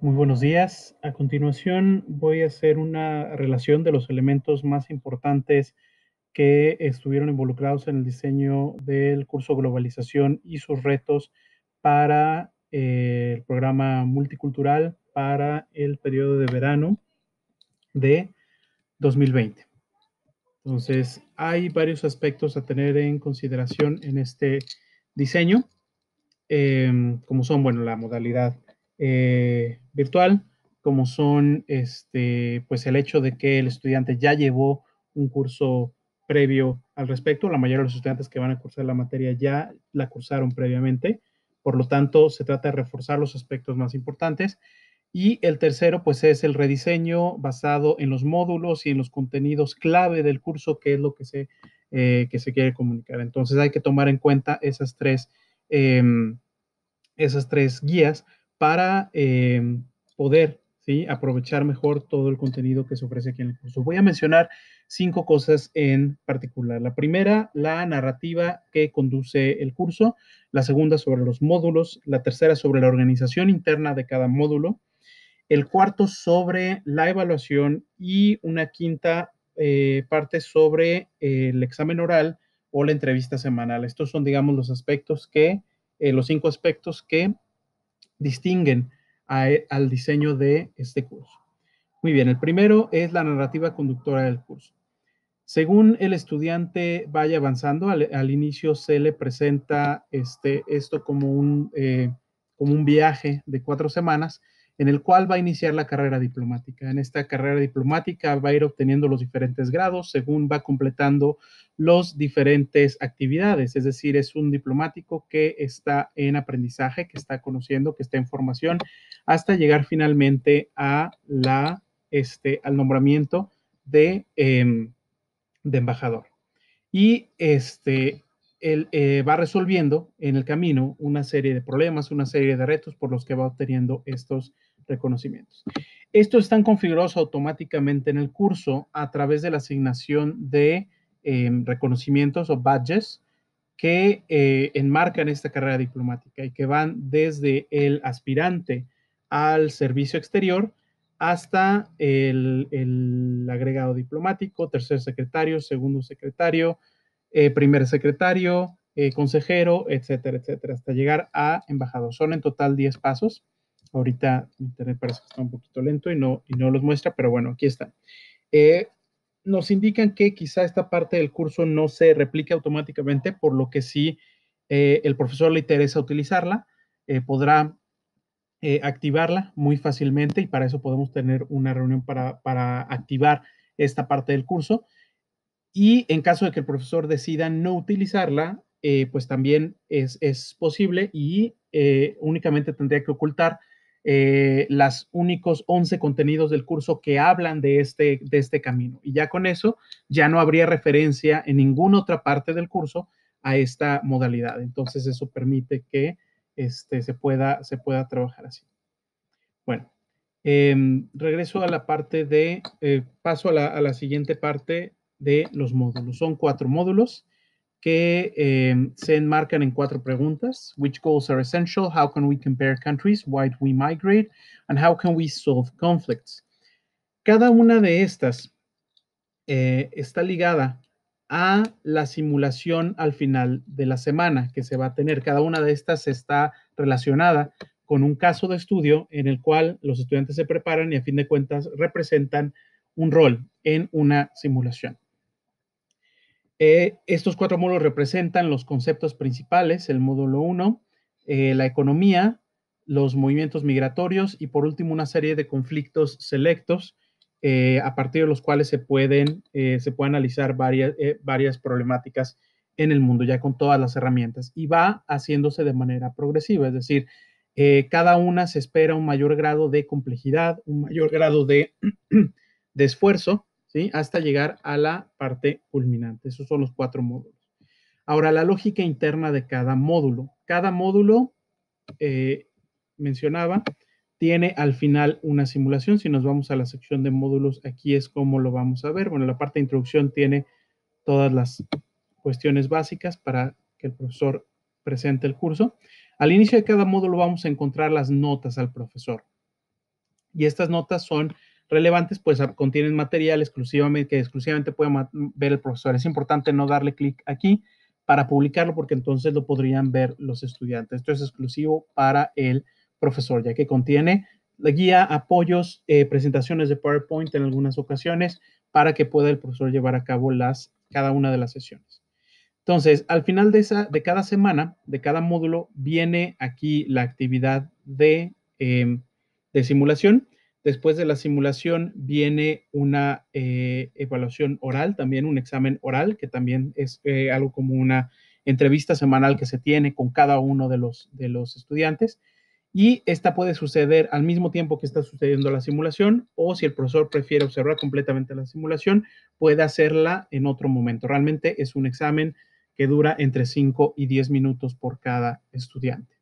Muy buenos días. A continuación voy a hacer una relación de los elementos más importantes que estuvieron involucrados en el diseño del curso Globalización y sus retos para eh, el programa multicultural para el periodo de verano de 2020. Entonces, hay varios aspectos a tener en consideración en este diseño, em, como son, bueno, la modalidad eh, virtual, como son este, pues el hecho de que el estudiante ya llevó un curso previo al respecto. La mayoría de los estudiantes que van a cursar la materia ya la cursaron previamente. Por lo tanto, se trata de reforzar los aspectos más importantes. Y el tercero, pues es el rediseño basado en los módulos y en los contenidos clave del curso, que es lo que se, eh, que se quiere comunicar. Entonces hay que tomar en cuenta esas tres, em, esas tres guías para em, poder aprovechar mejor todo el contenido que se ofrece aquí en el curso. Voy a mencionar cinco cosas en particular. La primera, la narrativa que conduce el curso. La segunda, sobre los módulos. La tercera, sobre la organización interna de cada módulo. El cuarto, sobre la evaluación. Y una quinta eh, parte sobre eh, el examen oral o la entrevista semanal. Estos son, digamos, los aspectos que, eh, los cinco aspectos que distinguen e, al diseño de este curso. Muy bien, el primero es la narrativa conductora del curso. Según el estudiante vaya avanzando, al, inicio se le presenta este, esto eh, como un viaje de cuatro semanas en el cual va a iniciar la carrera diplomática. En esta carrera diplomática va a ir obteniendo los diferentes grados según va completando las diferentes actividades, es decir, es un diplomático que está en aprendizaje, que está conociendo, que está en formación, hasta llegar finalmente a la, este, al nombramiento de, em, de embajador. Y este, él eh, va resolviendo en el camino una serie de problemas, una serie de retos por los que va obteniendo estos reconocimientos. Estos están configurados automáticamente en el curso a través de la asignación de em, reconocimientos o badges que eh, enmarcan esta carrera diplomática y que van desde el aspirante al servicio exterior hasta el, agregado diplomático, tercer secretario, segundo secretario, eh, primer secretario, eh, consejero, etcétera, etcétera, hasta llegar a embajador. Son en total 10 pasos. Ahorita internet parece que está un poquito lento y no, y no los muestra, pero bueno, aquí está. Eh, nos indican que quizá esta parte del curso no se replique automáticamente, por lo que si eh, el profesor le interesa utilizarla, eh, podrá activarla muy fácilmente y para eso podemos tener una reunión para, para activar esta parte del curso. Y en caso de que el profesor decida no utilizarla, pues también es, es posible y únicamente tendría que ocultar eh, las únicos 11 contenidos del curso que hablan de este, de este camino. Y ya con eso, ya no habría referencia en ninguna otra parte del curso a esta modalidad. Entonces, eso permite que este, se, pueda, se pueda trabajar así. Bueno, em, regreso a la parte de, eh, paso a la siguiente parte de los módulos. Son cuatro módulos que em, se enmarcan en cuatro preguntas. Which goals are essential? How can we compare countries? Why do we migrate? And how can we solve conflicts? Cada una de estas eh, está ligada a la simulación al final de la semana que se va a tener. Cada una de estas está relacionada con un caso de estudio en el cual los estudiantes se preparan y a fin de cuentas representan un rol en una simulación. Eh, estos cuatro módulos representan los conceptos principales, el módulo 1, eh, la economía, los movimientos migratorios y por último una serie de conflictos selectos eh, a partir de los cuales se pueden se puede analizar varias, varias problemáticas en el mundo ya con todas las herramientas y va haciéndose de manera progresiva, es decir, cada una se espera un mayor grado de complejidad, un mayor grado de, de esfuerzo hasta llegar a la parte culminante. Esos son los cuatro módulos. Ahora, la lógica interna de cada módulo. Cada módulo, eh, mencionaba, tiene al final una simulación. Si nos vamos a la sección de módulos, aquí es como lo vamos a ver. Bueno, la parte de introducción tiene todas las cuestiones básicas para que el profesor presente el curso. Al inicio de cada módulo vamos a encontrar las notas al profesor. Y estas notas son relevantes, pues ah, contienen material exclusivamente que exclusivamente puede ver el profesor. Es importante no darle clic aquí para publicarlo porque entonces lo podrían ver los estudiantes. Esto es exclusivo para el profesor, ya que contiene la guía, apoyos, eh, presentaciones de PowerPoint en algunas ocasiones para que pueda el profesor llevar a cabo las, cada una de las sesiones. Entonces, al final de, cada semana, de cada módulo, viene aquí la actividad de, em, de simulación Después de la simulación viene una eh, evaluación oral, también un examen oral, que también es eh, algo como una entrevista semanal que se tiene con cada uno de los, de los estudiantes. Y esta puede suceder al mismo tiempo que está sucediendo la simulación o si el profesor prefiere observar completamente la simulación, puede hacerla en otro momento. Realmente es un examen que dura entre 5 y 10 minutos por cada estudiante.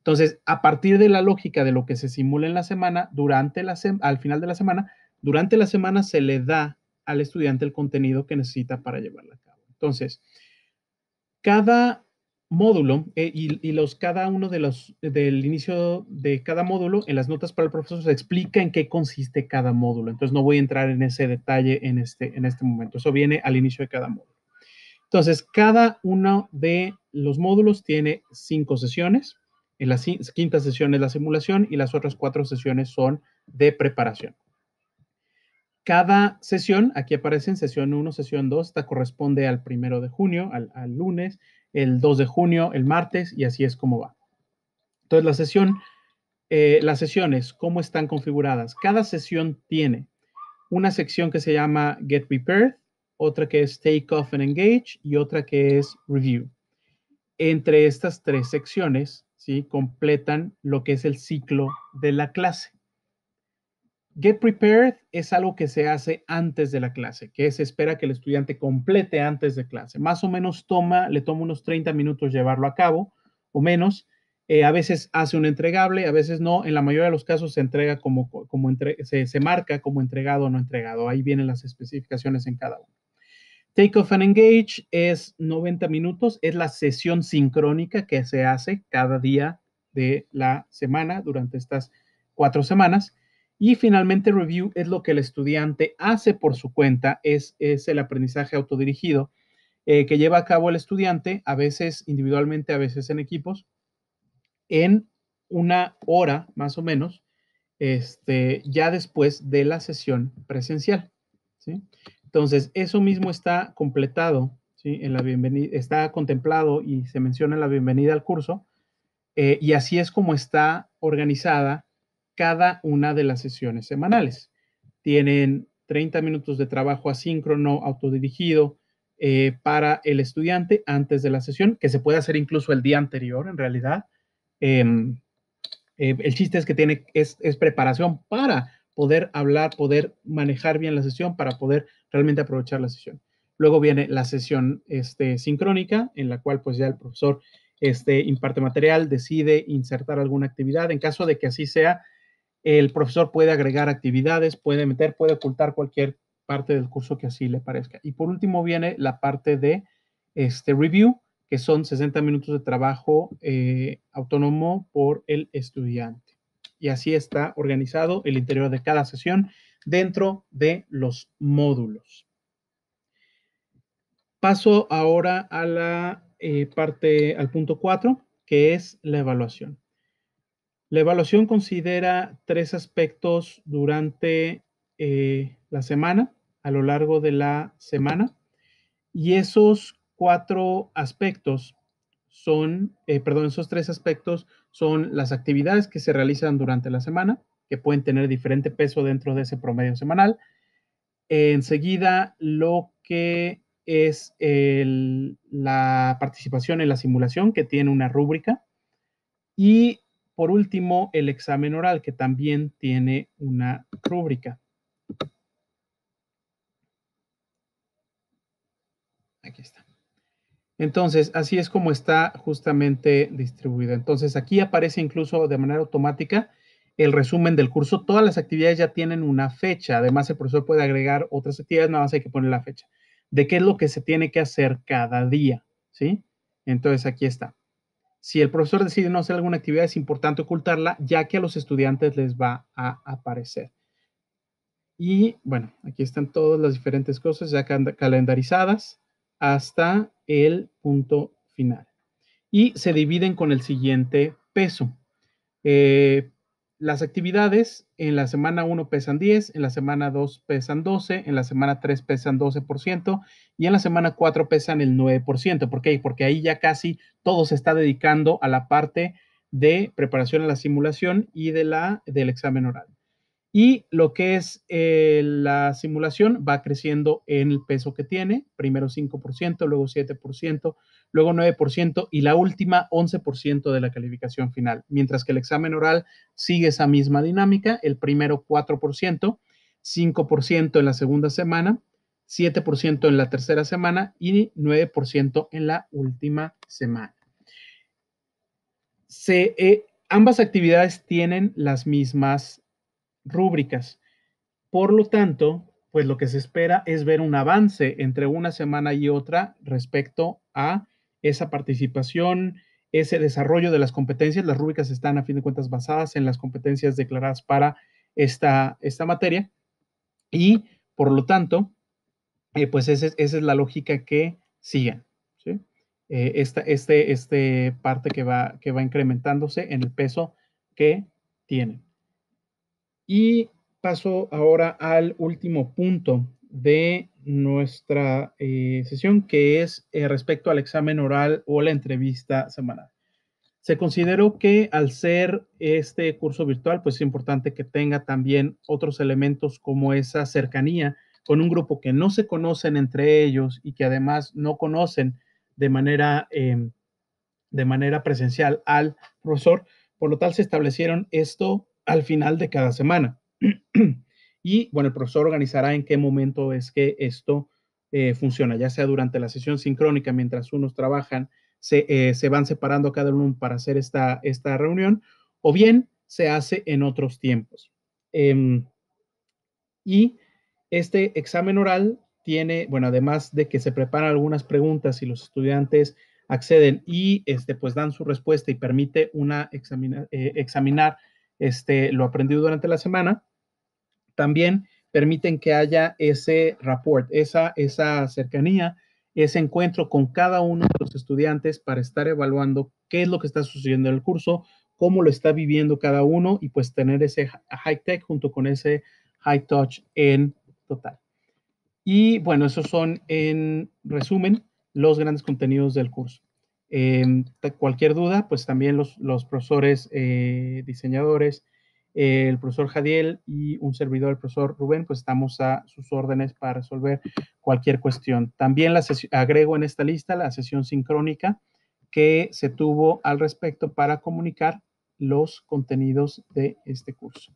Entonces, a partir de la lógica de lo que se simula en la semana, durante la al final de la semana, durante la semana se le da al estudiante el contenido que necesita para llevarla a cabo. Entonces, cada módulo eh, y, los cada uno de los del inicio de cada módulo en las notas para el profesor se explica en qué consiste cada módulo entonces no voy a entrar en ese detalle en este en este momento eso viene al inicio de cada módulo entonces cada uno de los módulos tiene cinco sesiones en la quinta sesión es la simulación y las otras cuatro sesiones son de preparación. Cada sesión, aquí aparecen sesión 1, sesión 2, esta corresponde al primero de junio, al, lunes, el 2 de junio, el martes, y así es como va. Entonces, la sesión, eh, las sesiones, ¿cómo están configuradas? Cada sesión tiene una sección que se llama Get Prepared, otra que es Take Off and Engage y otra que es Review. Entre estas tres secciones ¿sí? completan lo que es el ciclo de la clase. Get prepared es algo que se hace antes de la clase, que se espera que el estudiante complete antes de clase. Más o menos toma, le toma unos 30 minutos llevarlo a cabo o menos. Eh, a veces hace un entregable, a veces no. En la mayoría de los casos se entrega como, como se, se marca como entregado o no entregado. Ahí vienen las especificaciones en cada uno. Take and Engage es 90 minutos, es la sesión sincrónica que se hace cada día de la semana durante estas cuatro semanas. Y finalmente, review es lo que el estudiante hace por su cuenta, es, es el aprendizaje autodirigido eh, que lleva a cabo el estudiante, a veces individualmente, a veces en equipos, en una hora más o menos, este, ya después de la sesión presencial. ¿sí? Entonces, eso mismo está completado, en la bienvenida, está contemplado y se menciona la bienvenida al curso, eh, y así es como está organizada cada una de las sesiones semanales. Tienen 30 minutos de trabajo asíncrono, autodirigido, eh, para el estudiante antes de la sesión, que se puede hacer incluso el día anterior, en realidad. Em, eh, el chiste es que tiene, es, preparación para poder hablar, poder manejar bien la sesión para poder realmente aprovechar la sesión. Luego viene la sesión este, sincrónica, en la cual pues ya el profesor este, imparte material, decide insertar alguna actividad. En caso de que así sea, el profesor puede agregar actividades, puede meter, puede ocultar cualquier parte del curso que así le parezca. Y por último viene la parte de este, review, que son 60 minutos de trabajo eh, autónomo por el estudiante y así está organizado el interior de cada sesión dentro de los módulos. Paso ahora a la eh, parte, al punto 4, que es la evaluación. La evaluación considera tres aspectos durante eh, la semana, a lo largo de la semana, y esos cuatro aspectos son, eh, perdón, esos tres aspectos son las actividades que se realizan durante la semana, que pueden tener diferente peso dentro de ese promedio semanal. Enseguida, lo que es la participación en la simulación, que tiene una rúbrica. Y por último, el examen oral, que también tiene una rúbrica. Aquí está. Entonces, así es como está justamente distribuido. Entonces, aquí aparece incluso de manera automática el resumen del curso. Todas las actividades ya tienen una fecha. Además, el profesor puede agregar otras actividades, nada más hay que poner la fecha. De qué es lo que se tiene que hacer cada día, ¿sí? Entonces, aquí está. Si el profesor decide no hacer alguna actividad, es importante ocultarla, ya que a los estudiantes les va a aparecer. Y bueno, aquí están todas las diferentes cosas ya calendarizadas hasta el punto final. Y se dividen con el siguiente peso. Eh, las actividades en la semana 1 pesan 10, en la semana 2 pesan 12, en la semana 3 pesan 12% y en la semana 4 pesan el 9%. ¿Por qué? Porque ahí ya casi todo se está dedicando a la parte de preparación a la simulación y de la, del examen oral y lo que es eh, la simulación va creciendo en el peso que tiene, primero 5%, luego 7%, luego 9% y la última 11% de la calificación final, mientras que el examen oral sigue esa misma dinámica, el primero 4%, 5% en la segunda semana, 7% en la tercera semana y 9% en la última semana. Eh, ambas actividades tienen las mismas rúbricas. Por lo tanto, pues lo que se espera es ver un avance entre una semana y otra respecto a esa participación, ese desarrollo de las competencias. Las rúbricas están a fin de cuentas basadas en las competencias declaradas para esta, esta materia y por lo tanto, eh, pues esa es la lógica que siguen. Eh, esta este, este parte que va, que va incrementándose en el peso que tienen. Y paso ahora al último punto de nuestra eh, sesión, que es eh, respecto al examen oral o la entrevista semanal. Se consideró que al ser este curso virtual, pues es importante que tenga también otros elementos como esa cercanía con un grupo que no se conocen entre ellos y que además no conocen de manera, em, de manera presencial al profesor. Por lo tal, se establecieron esto al final de cada semana. y bueno, el profesor organizará en qué momento es que esto eh, funciona, ya sea durante la sesión sincrónica, mientras unos trabajan, eh, se, van separando cada uno para hacer esta, esta reunión, o bien se hace en otros tiempos. Em, y este examen oral tiene, bueno, además de que se preparan algunas preguntas y los estudiantes acceden y este, pues dan su respuesta y permite una eh, examinar este, lo aprendido durante la semana, también permiten que haya ese rapport, esa, esa cercanía, ese encuentro con cada uno de los estudiantes para estar evaluando qué es lo que está sucediendo en el curso, cómo lo está viviendo cada uno y pues tener ese high tech junto con ese high touch en total. Y bueno, esos son en resumen los grandes contenidos del curso. Em, cualquier duda, pues también los, profesores eh, diseñadores, eh, el profesor Jadiel y un servidor, el profesor Rubén, pues estamos a sus órdenes para resolver cualquier cuestión. También agrego en esta lista la sesión sincrónica que se tuvo al respecto para comunicar los contenidos de este curso.